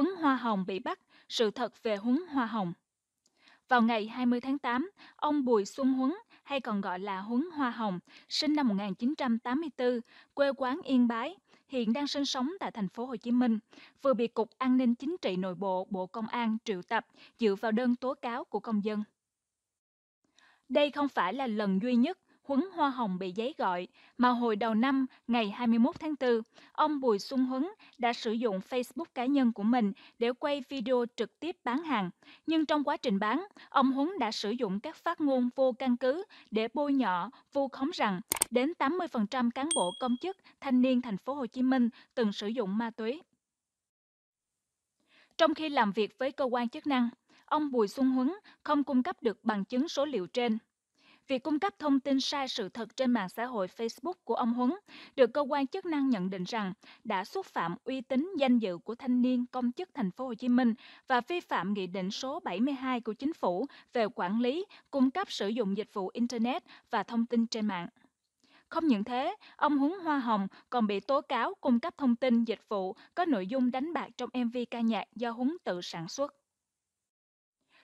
Huấn Hoa Hồng bị bắt, sự thật về Huấn Hoa Hồng. Vào ngày 20 tháng 8, ông Bùi Xuân Huấn, hay còn gọi là Huấn Hoa Hồng, sinh năm 1984, quê quán Yên Bái, hiện đang sinh sống tại thành phố Hồ Chí Minh, vừa bị Cục An ninh Chính trị Nội bộ Bộ Công an triệu tập dựa vào đơn tố cáo của công dân. Đây không phải là lần duy nhất Huấn Hoa Hồng bị giấy gọi, mà hồi đầu năm, ngày 21 tháng 4, ông Bùi Xuân Huấn đã sử dụng Facebook cá nhân của mình để quay video trực tiếp bán hàng. Nhưng trong quá trình bán, ông Huấn đã sử dụng các phát ngôn vô căn cứ để bôi nhọ, vu khống rằng đến 80% cán bộ công chức, thanh niên thành phố Hồ Chí Minh từng sử dụng ma túy. Trong khi làm việc với cơ quan chức năng, ông Bùi Xuân Huấn không cung cấp được bằng chứng số liệu trên. Việc cung cấp thông tin sai sự thật trên mạng xã hội Facebook của ông Huấn được cơ quan chức năng nhận định rằng đã xúc phạm uy tín danh dự của thanh niên công chức thành phố Hồ Chí Minh và vi phạm nghị định số 72 của chính phủ về quản lý, cung cấp sử dụng dịch vụ internet và thông tin trên mạng. Không những thế, ông Huấn Hoa Hồng còn bị tố cáo cung cấp thông tin dịch vụ có nội dung đánh bạc trong MV ca nhạc do Huấn tự sản xuất.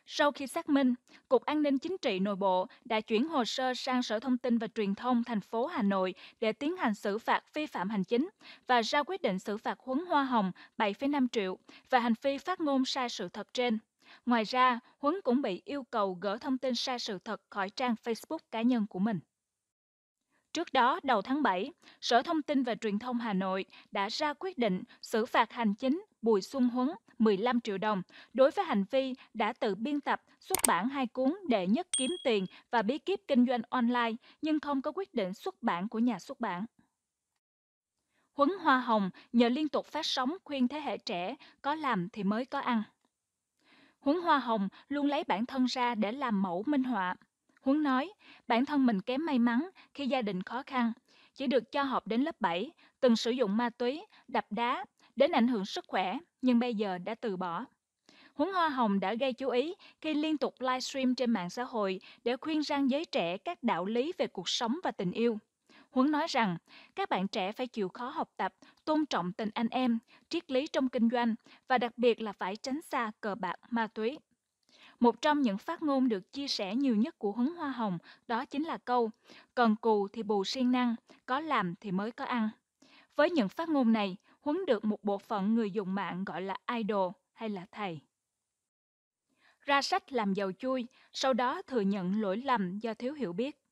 Sau khi xác minh, Cục An ninh Chính trị Nội bộ đã chuyển hồ sơ sang Sở Thông tin và Truyền thông thành phố Hà Nội để tiến hành xử phạt vi phạm hành chính và ra quyết định xử phạt Huấn Hoa Hồng 7,5 triệu và hành vi phát ngôn sai sự thật trên. Ngoài ra, Huấn cũng bị yêu cầu gỡ thông tin sai sự thật khỏi trang Facebook cá nhân của mình. Trước đó, đầu tháng 7, Sở Thông tin và Truyền thông Hà Nội đã ra quyết định xử phạt hành chính Bùi Xuân Huấn 15 triệu đồng đối với hành vi đã tự biên tập xuất bản hai cuốn đệ nhất kiếm tiền và bí kíp kinh doanh online nhưng không có quyết định xuất bản của nhà xuất bản. Huấn Hoa Hồng nhờ liên tục phát sóng khuyên thế hệ trẻ có làm thì mới có ăn. Huấn Hoa Hồng luôn lấy bản thân ra để làm mẫu minh họa. Huấn nói, bản thân mình kém may mắn khi gia đình khó khăn, chỉ được cho học đến lớp 7, từng sử dụng ma túy, đập đá, đến ảnh hưởng sức khỏe, nhưng bây giờ đã từ bỏ. Huấn Hoa Hồng đã gây chú ý khi liên tục livestream trên mạng xã hội để khuyên răng giới trẻ các đạo lý về cuộc sống và tình yêu. Huấn nói rằng, các bạn trẻ phải chịu khó học tập, tôn trọng tình anh em, triết lý trong kinh doanh và đặc biệt là phải tránh xa cờ bạc ma túy. Một trong những phát ngôn được chia sẻ nhiều nhất của Huấn Hoa Hồng đó chính là câu Cần cù thì bù siêng năng, có làm thì mới có ăn. Với những phát ngôn này, Huấn được một bộ phận người dùng mạng gọi là idol hay là thầy. Ra sách làm giàu chui, sau đó thừa nhận lỗi lầm do thiếu hiểu biết.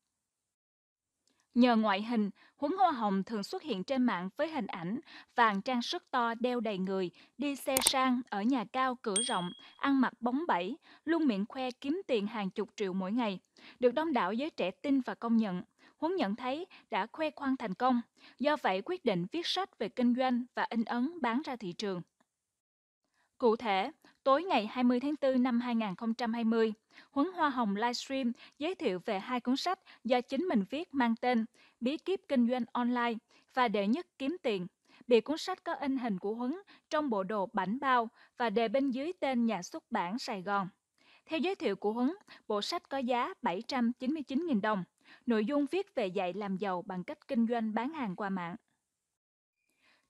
Nhờ ngoại hình, huấn hoa hồng thường xuất hiện trên mạng với hình ảnh vàng trang sức to đeo đầy người, đi xe sang, ở nhà cao cửa rộng, ăn mặc bóng bẩy, luôn miệng khoe kiếm tiền hàng chục triệu mỗi ngày. Được đông đảo giới trẻ tin và công nhận, Huấn nhận thấy đã khoe khoang thành công, do vậy quyết định viết sách về kinh doanh và in ấn bán ra thị trường. Cụ thể, Tối ngày 20 tháng 4 năm 2020, Huấn Hoa Hồng livestream giới thiệu về hai cuốn sách do chính mình viết mang tên Bí kíp kinh doanh online và Đệ nhất kiếm tiền. Bìa cuốn sách có in hình của Huấn trong bộ đồ bảnh bao và đề bên dưới tên nhà xuất bản Sài Gòn. Theo giới thiệu của Huấn, bộ sách có giá 799.000 đồng. Nội dung viết về dạy làm giàu bằng cách kinh doanh bán hàng qua mạng.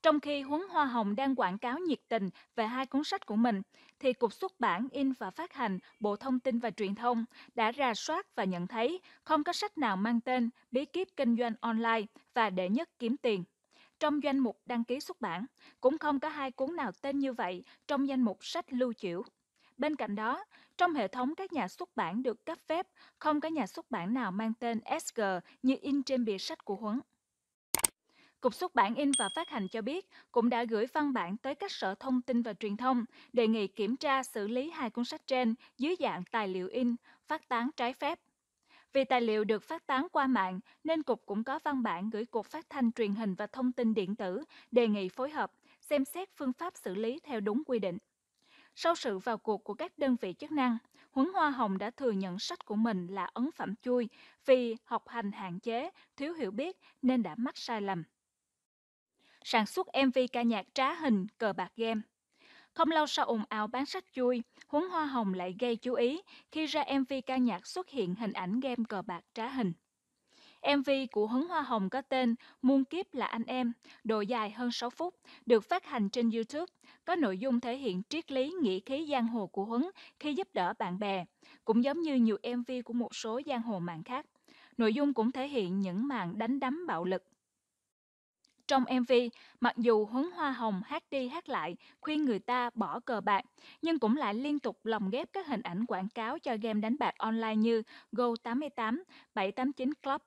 Trong khi Huấn Hoa Hồng đang quảng cáo nhiệt tình về hai cuốn sách của mình, thì Cục xuất bản in và phát hành Bộ Thông tin và Truyền thông đã ra soát và nhận thấy không có sách nào mang tên Bí kíp kinh doanh online và Đệ nhất kiếm tiền. Trong danh mục đăng ký xuất bản, cũng không có hai cuốn nào tên như vậy trong danh mục sách lưu trữ. Bên cạnh đó, trong hệ thống các nhà xuất bản được cấp phép, không có nhà xuất bản nào mang tên SG như in trên bìa sách của Huấn. Cục xuất bản in và phát hành cho biết cũng đã gửi văn bản tới các sở thông tin và truyền thông đề nghị kiểm tra xử lý hai cuốn sách trên dưới dạng tài liệu in phát tán trái phép. Vì tài liệu được phát tán qua mạng nên Cục cũng có văn bản gửi Cục Phát thanh Truyền hình và Thông tin Điện tử đề nghị phối hợp, xem xét phương pháp xử lý theo đúng quy định. Sau sự vào cuộc của các đơn vị chức năng, Huấn Hoa Hồng đã thừa nhận sách của mình là ấn phẩm chui vì học hành hạn chế, thiếu hiểu biết nên đã mắc sai lầm sản xuất MV ca nhạc trá hình cờ bạc game. Không lâu sau ồn ào bán sách chui, huấn hoa hồng lại gây chú ý khi ra MV ca nhạc xuất hiện hình ảnh game cờ bạc trá hình. MV của huấn Hoa Hồng có tên Muôn Kiếp là anh em, độ dài hơn 6 phút, được phát hành trên YouTube, có nội dung thể hiện triết lý nghĩa khí giang hồ của huấn khi giúp đỡ bạn bè, cũng giống như nhiều MV của một số giang hồ mạng khác. Nội dung cũng thể hiện những màn đánh đấm bạo lực, trong MV, mặc dù Huấn Hoa Hồng hát đi hát lại khuyên người ta bỏ cờ bạc, nhưng cũng lại liên tục lồng ghép các hình ảnh quảng cáo cho game đánh bạc online như Go88, 789 Club.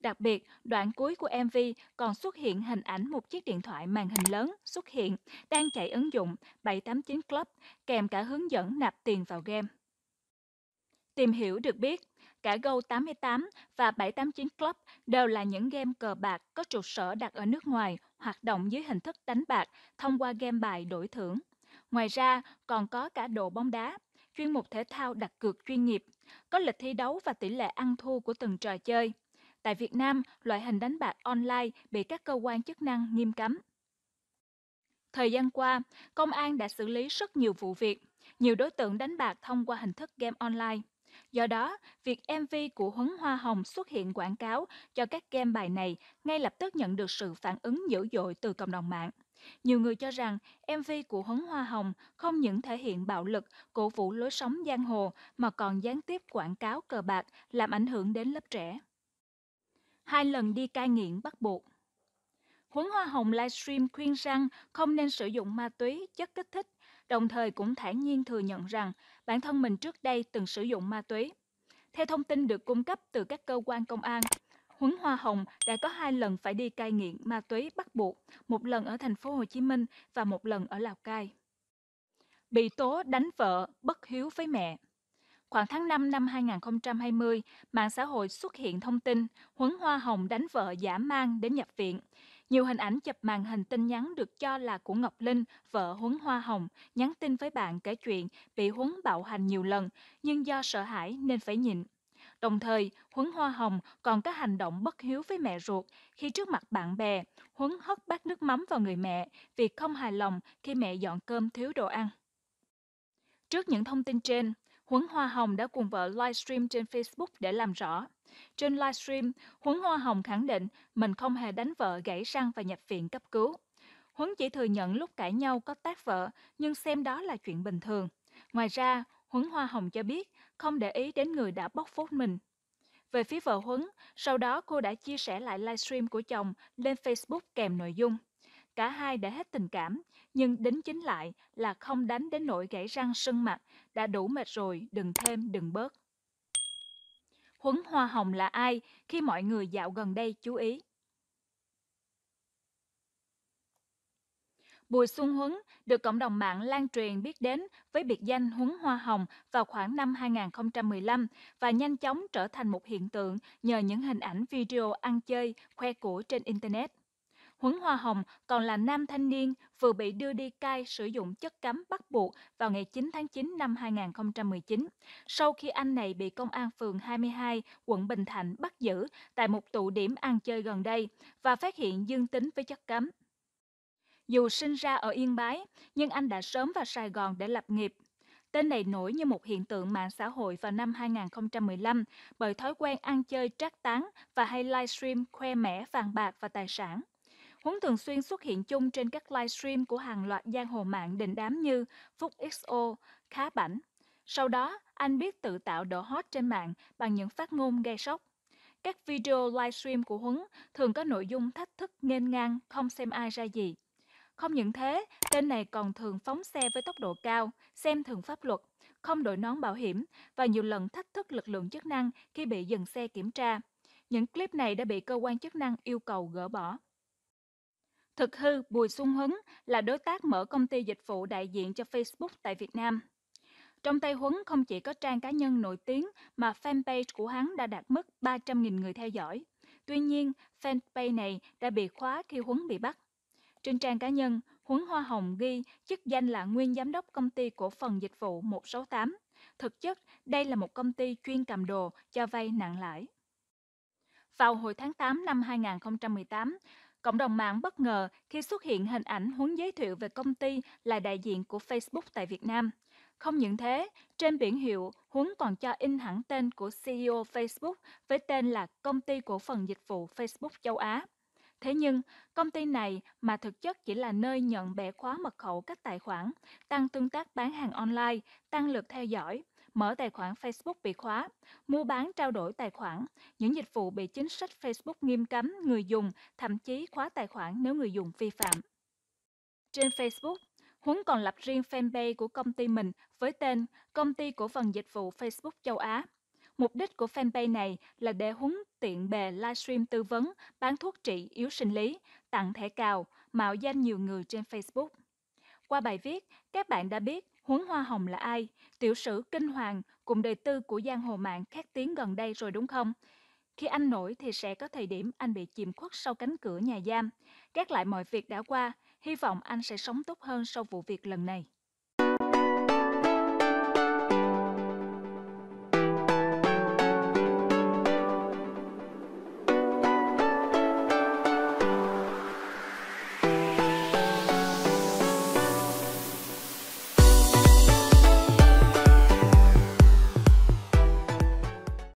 Đặc biệt, đoạn cuối của MV còn xuất hiện hình ảnh một chiếc điện thoại màn hình lớn xuất hiện đang chạy ứng dụng 789 Club kèm cả hướng dẫn nạp tiền vào game. Tìm hiểu được biết, Cả Go88 và 789 Club đều là những game cờ bạc có trụ sở đặt ở nước ngoài, hoạt động dưới hình thức đánh bạc thông qua game bài đổi thưởng. Ngoài ra, còn có cả độ bóng đá, chuyên mục thể thao đặt cược chuyên nghiệp, có lịch thi đấu và tỷ lệ ăn thua của từng trò chơi. Tại Việt Nam, loại hình đánh bạc online bị các cơ quan chức năng nghiêm cấm. Thời gian qua, công an đã xử lý rất nhiều vụ việc, nhiều đối tượng đánh bạc thông qua hình thức game online. Do đó, việc MV của Huấn Hoa Hồng xuất hiện quảng cáo cho các game bài này ngay lập tức nhận được sự phản ứng dữ dội từ cộng đồng mạng. Nhiều người cho rằng MV của Huấn Hoa Hồng không những thể hiện bạo lực, cổ vũ lối sống giang hồ mà còn gián tiếp quảng cáo cờ bạc làm ảnh hưởng đến lớp trẻ. Hai lần đi cai nghiện bắt buộc Huấn Hoa Hồng livestream khuyên rằng không nên sử dụng ma túy, chất kích thích, đồng thời cũng thản nhiên thừa nhận rằng bản thân mình trước đây từng sử dụng ma túy. Theo thông tin được cung cấp từ các cơ quan công an, Huấn Hoa Hồng đã có hai lần phải đi cai nghiện ma túy bắt buộc, một lần ở thành phố Hồ Chí Minh và một lần ở Lào Cai. Bị tố đánh vợ, bất hiếu với mẹ. Khoảng tháng 5 năm 2020, mạng xã hội xuất hiện thông tin Huấn Hoa Hồng đánh vợ giả mang đến nhập viện. Nhiều hình ảnh chụp màn hình tin nhắn được cho là của Ngọc Linh, vợ Huấn Hoa Hồng, nhắn tin với bạn kể chuyện bị Huấn bạo hành nhiều lần, nhưng do sợ hãi nên phải nhịn. Đồng thời, Huấn Hoa Hồng còn có hành động bất hiếu với mẹ ruột khi trước mặt bạn bè, Huấn hất bát nước mắm vào người mẹ vì không hài lòng khi mẹ dọn cơm thiếu đồ ăn. Trước những thông tin trên, Huấn Hoa Hồng đã cùng vợ livestream trên Facebook để làm rõ. Trên livestream, Huấn Hoa Hồng khẳng định mình không hề đánh vợ gãy răng và nhập viện cấp cứu. Huấn chỉ thừa nhận lúc cãi nhau có tác vợ, nhưng xem đó là chuyện bình thường. Ngoài ra, Huấn Hoa Hồng cho biết không để ý đến người đã bóc phốt mình. Về phía vợ Huấn, sau đó cô đã chia sẻ lại livestream của chồng lên Facebook kèm nội dung. Cả hai đã hết tình cảm, nhưng đính chính lại là không đánh đến nỗi gãy răng sưng mặt, đã đủ mệt rồi, đừng thêm, đừng bớt. Huấn Hoa Hồng là ai khi mọi người dạo gần đây chú ý? Bùi Xuân Huấn được cộng đồng mạng lan truyền biết đến với biệt danh Huấn Hoa Hồng vào khoảng năm 2015 và nhanh chóng trở thành một hiện tượng nhờ những hình ảnh video ăn chơi, khoe của trên Internet. Huấn Hoa Hồng còn là nam thanh niên vừa bị đưa đi cai sử dụng chất cấm bắt buộc vào ngày 9 tháng 9 năm 2019, sau khi anh này bị công an phường 22, quận Bình Thạnh bắt giữ tại một tụ điểm ăn chơi gần đây và phát hiện dương tính với chất cấm. Dù sinh ra ở Yên Bái, nhưng anh đã sớm vào Sài Gòn để lập nghiệp. Tên này nổi như một hiện tượng mạng xã hội vào năm 2015 bởi thói quen ăn chơi trác tán và hay livestream khoe mẽ vàng bạc và tài sản. Huấn thường xuyên xuất hiện chung trên các livestream của hàng loạt giang hồ mạng đình đám như Phúc XO, Khá Bảnh. Sau đó, anh biết tự tạo độ hot trên mạng bằng những phát ngôn gây sốc. Các video livestream của Huấn thường có nội dung thách thức nghênh ngang, không xem ai ra gì. Không những thế, tên này còn thường phóng xe với tốc độ cao, xem thường pháp luật, không đội nón bảo hiểm và nhiều lần thách thức lực lượng chức năng khi bị dừng xe kiểm tra. Những clip này đã bị cơ quan chức năng yêu cầu gỡ bỏ. Thực hư Bùi Xuân Huấn là đối tác mở công ty dịch vụ đại diện cho Facebook tại Việt Nam. Trong tay Huấn không chỉ có trang cá nhân nổi tiếng mà fanpage của hắn đã đạt mức 300.000 người theo dõi. Tuy nhiên, fanpage này đã bị khóa khi Huấn bị bắt. Trên trang cá nhân, Huấn Hoa Hồng ghi chức danh là nguyên giám đốc công ty cổ phần dịch vụ 168. Thực chất, đây là một công ty chuyên cầm đồ cho vay nặng lãi. Vào hồi tháng 8 năm 2018, Cộng đồng mạng bất ngờ khi xuất hiện hình ảnh huấn giới thiệu về công ty là đại diện của Facebook tại Việt Nam. Không những thế, trên biển hiệu, Huấn còn cho in hẳn tên của CEO Facebook với tên là Công ty Cổ phần Dịch vụ Facebook Châu Á. Thế nhưng, công ty này mà thực chất chỉ là nơi nhận bẻ khóa mật khẩu các tài khoản, tăng tương tác bán hàng online, tăng lượt theo dõi, mở tài khoản Facebook bị khóa, mua bán trao đổi tài khoản, những dịch vụ bị chính sách Facebook nghiêm cấm người dùng, thậm chí khóa tài khoản nếu người dùng vi phạm. Trên Facebook, Huấn còn lập riêng fanpage của công ty mình với tên Công ty Cổ phần Dịch vụ Facebook Châu Á. Mục đích của fanpage này là để Huấn tiện bề livestream tư vấn, bán thuốc trị yếu sinh lý, tặng thẻ cào, mạo danh nhiều người trên Facebook. Qua bài viết, các bạn đã biết Huấn Hoa Hồng là ai? Tiểu sử kinh hoàng cùng đời tư của giang hồ mạng khác tiếng gần đây rồi đúng không? Khi anh nổi thì sẽ có thời điểm anh bị chìm khuất sau cánh cửa nhà giam. Gác lại mọi việc đã qua, hy vọng anh sẽ sống tốt hơn sau vụ việc lần này.